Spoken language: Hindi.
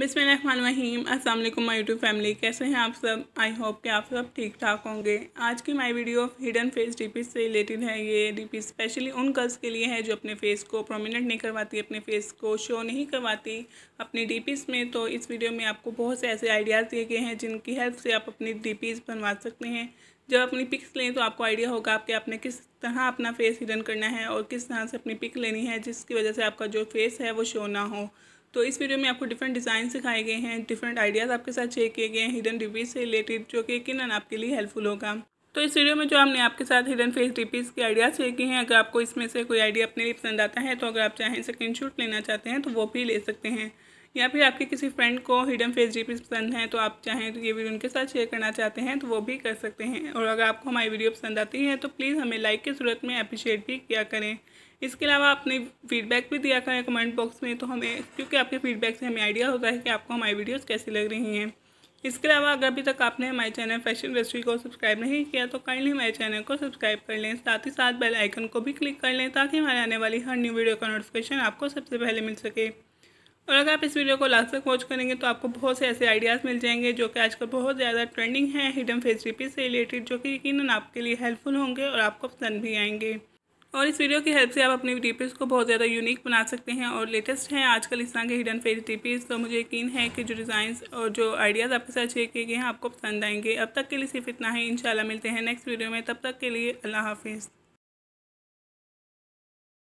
बिसमीम असल माई यूट्यूब फैमिली कैसे हैं आप सब आई होप कि आप सब ठीक ठाक होंगे आज की my video hidden face P से रिलेटेड है ये पी स्पेशली उन गर्ल्स के लिए है जो अपने फेस को प्रोमिनेंट नहीं करवाती अपने फेस को शो नहीं करवाती अपनी डीपीस में तो इस वीडियो में आपको बहुत से ऐसे आइडियाज़ दिए गए हैं जिनकी हेल्प से आप अपनी डीपीस बनवा सकते हैं जब अपनी पिक्स लें तो आपको आइडिया होगा आपके आपने किस तरह अपना फेस हिडन करना है और किस तरह से अपनी पिक लेनी है जिसकी वजह से आपका जो फेस है वो शो ना हो तो इस वीडियो में आपको डिफरेंट डिज़ाइन सिखाए गए हैं डिफरेंट आइडियाज़ आपके साथ शेयर किए गए हैं हिडन डिपीज से रिलेटेड जो कि किन आपके लिए हेल्पफुल होगा तो इस वीडियो में जो हमने आपके साथ हिडन फेस डिपीज के आइडियाज़ शेयर किए हैं अगर आपको इसमें से कोई आइडिया अपने लिए पसंद आता है तो अगर आप चाहें स्क्रीन लेना चाहते हैं तो वो भी ले सकते हैं या फिर आपके किसी फ्रेंड को हिडन फेस जी पसंद है तो आप चाहें तो ये वीडियो उनके साथ शेयर करना चाहते हैं तो वो भी कर सकते हैं और अगर आपको हमारी वीडियो पसंद आती है तो प्लीज़ हमें लाइक की सूरत में अप्रिशिएट भी किया करें इसके अलावा आपने फीडबैक भी दिया करें कमेंट बॉक्स में तो हमें क्योंकि आपके फीडबैक से हमें आइडिया होता है कि आपको हमारी वीडियोज़ कैसी लग रही हैं इसके अलावा अगर अभी तक आपने हमारे चैनल फैशन इंडस्ट्री को सब्सक्राइब नहीं किया तो काइंडली हमारे चैनल को सब्सक्राइब कर लें साथ ही साथ बेल आइकन को भी क्लिक कर लें ताकि हमारे आने वाली हर न्यू वीडियो का नोटिफिकेशन आपको सबसे पहले मिल सके और अगर आप इस वीडियो को लास्ट तक वॉच करेंगे तो आपको बहुत से ऐसे आइडियाज़ मिल जाएंगे जो कि आजकल बहुत ज़्यादा ट्रेंडिंग है हिडन फेस रिपीज से रिलेटेड जो कि यकीन आपके लिए हेल्पफुल होंगे और आपको पसंद भी आएंगे और इस वीडियो की हेल्प से आप अपनी टिपीज़ को बहुत ज़्यादा यूनिक बना सकते हैं और लेटेस्ट हैं आजकल इस तरह के हिडन फेस टिपीज़ तो मुझे यकीन है कि जो डिज़ाइंस और जो आइडियाज़ आपके साथ शेयर किए गए हैं आपको पसंद आएंगे अब तक के लिए सिर्फ इतना ही इंशाल्लाह मिलते हैं नेक्स्ट वीडियो में तब तक के लिए अल्लाह हाफिज़